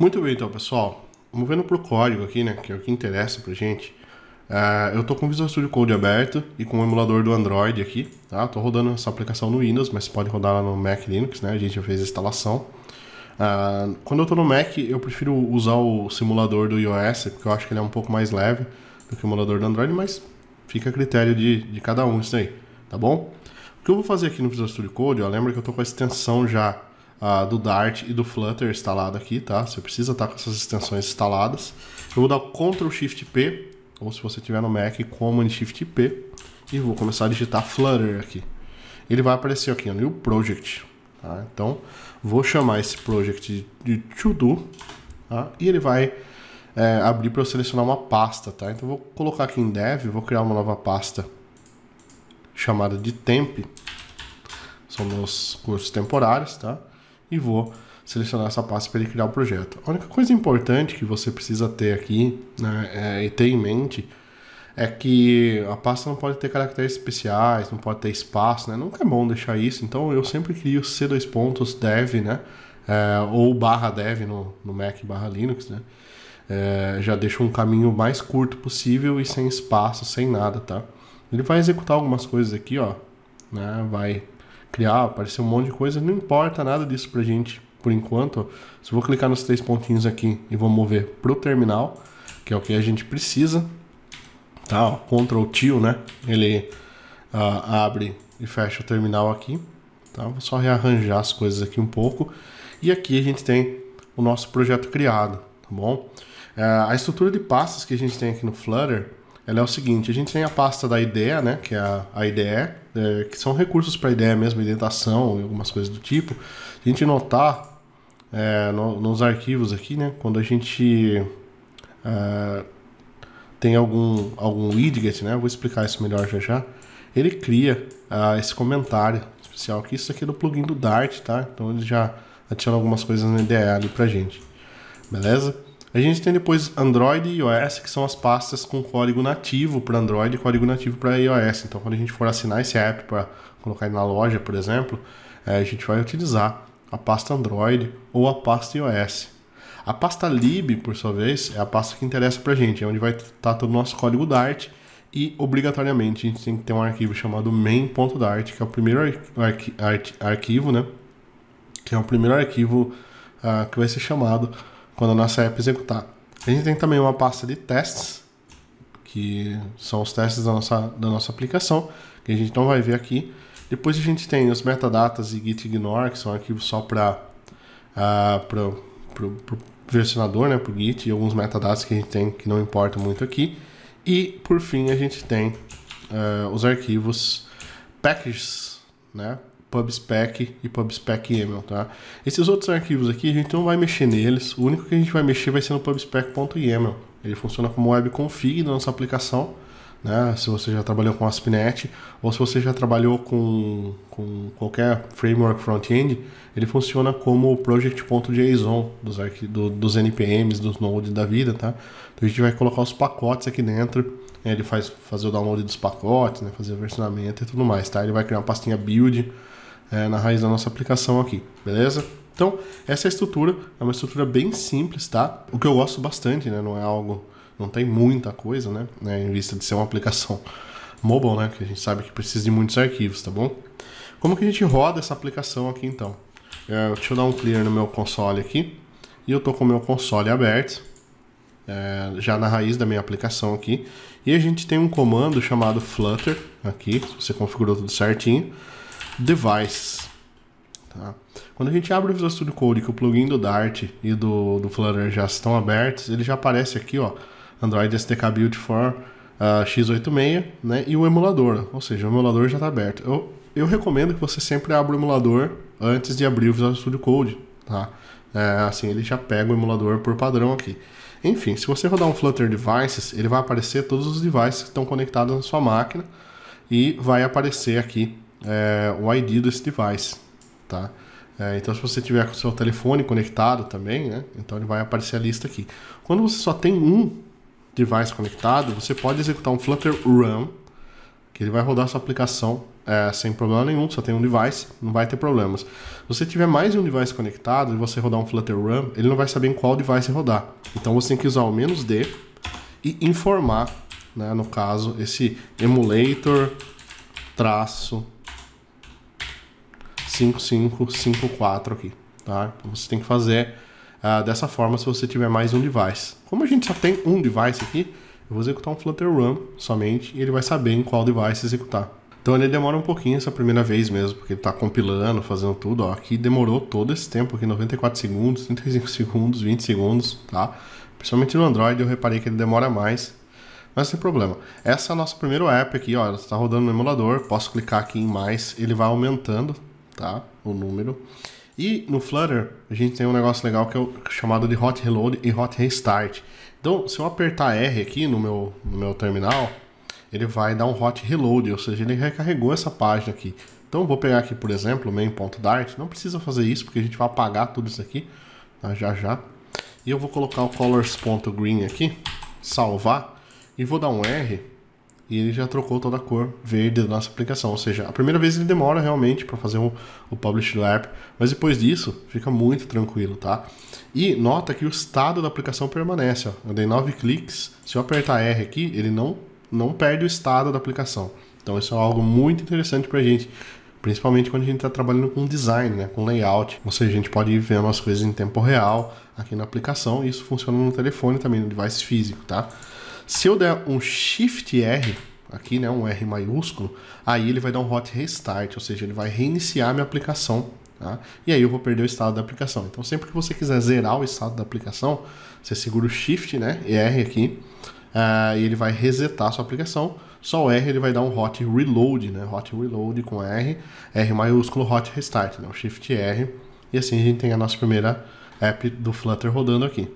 Muito bem, então, pessoal. Movendo para o código aqui, né, que é o que interessa para gente. Uh, eu estou com o Visual Studio Code aberto e com o emulador do Android aqui, tá? Estou rodando essa aplicação no Windows, mas pode rodar lá no Mac Linux, né? A gente já fez a instalação. Uh, quando eu estou no Mac, eu prefiro usar o simulador do iOS, porque eu acho que ele é um pouco mais leve do que o emulador do Android, mas fica a critério de, de cada um isso aí, tá bom? O que eu vou fazer aqui no Visual Studio Code, ó, lembra que eu estou com a extensão já uh, do Dart e do Flutter instalado aqui, tá? Você precisa estar tá com essas extensões instaladas. Eu vou dar Ctrl Shift P, ou se você tiver no Mac, Command Shift P, e vou começar a digitar Flutter aqui. Ele vai aparecer aqui, ó, New Project. Tá? Então, vou chamar esse project de, de To Do, tá? e ele vai é, abrir para eu selecionar uma pasta, tá? Então, vou colocar aqui em Dev, vou criar uma nova pasta chamada de Temp, são meus cursos temporários, tá? e vou selecionar essa pasta para ele criar o projeto. A única coisa importante que você precisa ter aqui né, é, e ter em mente é que a pasta não pode ter caracteres especiais, não pode ter espaço, né? Nunca é bom deixar isso. Então eu sempre crio c2 pontos dev, né? É, ou barra dev no, no Mac barra Linux, né? É, já deixa um caminho mais curto possível e sem espaço, sem nada, tá? Ele vai executar algumas coisas aqui, ó, né? Vai criar, aparecer um monte de coisa, não importa nada disso pra gente por enquanto. Só vou clicar nos três pontinhos aqui e vou mover pro terminal, que é o que a gente precisa. Tá, ó, Ctrl Tio, né? Ele uh, abre e fecha o terminal aqui. Tá? Vou só rearranjar as coisas aqui um pouco. E aqui a gente tem o nosso projeto criado, tá bom? Uh, a estrutura de pastas que a gente tem aqui no Flutter ela é o seguinte: a gente tem a pasta da IDEA, né, que é a, a IDE, é, que são recursos para IDEA mesmo, indentação e algumas coisas do tipo. A gente notar é, no, nos arquivos aqui, né, quando a gente é, tem algum, algum widget, né, vou explicar isso melhor já já, ele cria uh, esse comentário especial aqui. Isso aqui é do plugin do Dart, tá? Então ele já adiciona algumas coisas no IDE ali pra gente. Beleza? A gente tem depois Android e iOS, que são as pastas com código nativo para Android e código nativo para iOS. Então, quando a gente for assinar esse app para colocar ele na loja, por exemplo, eh, a gente vai utilizar a pasta Android ou a pasta iOS. A pasta lib, por sua vez, é a pasta que interessa para a gente, é onde vai estar tá todo o nosso código Dart e, obrigatoriamente, a gente tem que ter um arquivo chamado main.dart, que é o primeiro arqui arqui arquivo, né? Que é o primeiro arquivo uh, que vai ser chamado quando a nossa app executar. A gente tem também uma pasta de testes, que são os testes da nossa, da nossa aplicação, que a gente não vai ver aqui. Depois a gente tem os metadatas e gitignore, que são arquivos só para uh, o versionador, né, para o Git, e alguns metadatas que a gente tem que não importam muito aqui. E, por fim, a gente tem uh, os arquivos packages, né, PubSpec e PubSpec.yml, tá? Esses outros arquivos aqui, a gente não vai mexer neles. O único que a gente vai mexer vai ser no PubSpec.yml. Ele funciona como web config da nossa aplicação, né? Se você já trabalhou com ASP.NET ou se você já trabalhou com, com qualquer framework front-end, ele funciona como project.json dos, do, dos NPMs, dos nodes da vida, tá? Então a gente vai colocar os pacotes aqui dentro ele faz fazer o download dos pacotes, né, fazer o versionamento e tudo mais, tá? Ele vai criar uma pastinha build, é, na raiz da nossa aplicação aqui, beleza? Então, essa é estrutura é uma estrutura bem simples, tá? O que eu gosto bastante, né? Não é algo, não tem muita coisa, né? né em vista de ser uma aplicação mobile, né? Que a gente sabe que precisa de muitos arquivos, tá bom? Como que a gente roda essa aplicação aqui, então? É, deixa eu dar um clear no meu console aqui. E eu tô com o meu console aberto, é, já na raiz da minha aplicação aqui. E a gente tem um comando chamado flutter aqui, você configurou tudo certinho device. Tá? Quando a gente abre o Visual Studio Code, que o plugin do Dart e do, do Flutter já estão abertos, ele já aparece aqui, ó, Android SDK Build for uh, ah, x86, né, e o emulador, ou seja, o emulador já está aberto. Eu, eu recomendo que você sempre abra o emulador antes de abrir o Visual Studio Code, tá? É, assim, ele já pega o emulador por padrão aqui. Enfim, se você rodar um Flutter Devices, ele vai aparecer todos os devices que estão conectados na sua máquina e vai aparecer aqui é, o ID desse device, tá? É, então, se você tiver com o seu telefone conectado também, né? Então, ele vai aparecer a lista aqui. Quando você só tem um device conectado, você pode executar um Flutter Run, que ele vai rodar sua aplicação é, sem problema nenhum, só tem um device, não vai ter problemas. Se você tiver mais de um device conectado e você rodar um Flutter Run, ele não vai saber em qual device rodar. Então você tem que usar o menos D e informar, né, no caso, esse emulator traço 5554 aqui, tá? Então você tem que fazer uh, dessa forma se você tiver mais um device. Como a gente só tem um device aqui, eu vou executar um Flutter Run somente e ele vai saber em qual device executar. Então ele demora um pouquinho essa primeira vez mesmo, porque ele está compilando, fazendo tudo. Ó, aqui demorou todo esse tempo, aqui 94 segundos, 35 segundos, 20 segundos, tá? Principalmente no Android eu reparei que ele demora mais, mas sem problema. Essa é a nossa primeira app aqui, ó, ela está rodando no emulador, posso clicar aqui em mais, ele vai aumentando, tá? O número. E no Flutter, a gente tem um negócio legal que é o chamado de hot reload e hot restart. Então, se eu apertar R aqui no meu, no meu terminal, ele vai dar um hot reload, ou seja, ele recarregou essa página aqui. Então, vou pegar aqui, por exemplo, main.dart. Não precisa fazer isso, porque a gente vai apagar tudo isso aqui tá? já já. E eu vou colocar o colors.green aqui, salvar, e vou dar um R e ele já trocou toda a cor verde da nossa aplicação. Ou seja, a primeira vez ele demora realmente para fazer o publish do app, mas depois disso fica muito tranquilo, tá? E nota que o estado da aplicação permanece. Ó. Eu dei 9 cliques, se eu apertar R aqui, ele não, não perde o estado da aplicação. Então isso é algo muito interessante para a gente, principalmente quando a gente está trabalhando com design, né, com layout. Ou seja, a gente pode ir vendo as coisas em tempo real aqui na aplicação. Isso funciona no telefone também, no device físico, tá? Se eu der um Shift R, aqui, né, um R maiúsculo, aí ele vai dar um hot restart, ou seja, ele vai reiniciar minha aplicação, tá? E aí eu vou perder o estado da aplicação. Então, sempre que você quiser zerar o estado da aplicação, você segura o Shift, né, R aqui, uh, e ele vai resetar a sua aplicação. Só o R ele vai dar um hot reload, né, hot reload com R, R maiúsculo, hot restart, né, um Shift R, e assim a gente tem a nossa primeira app do Flutter rodando aqui.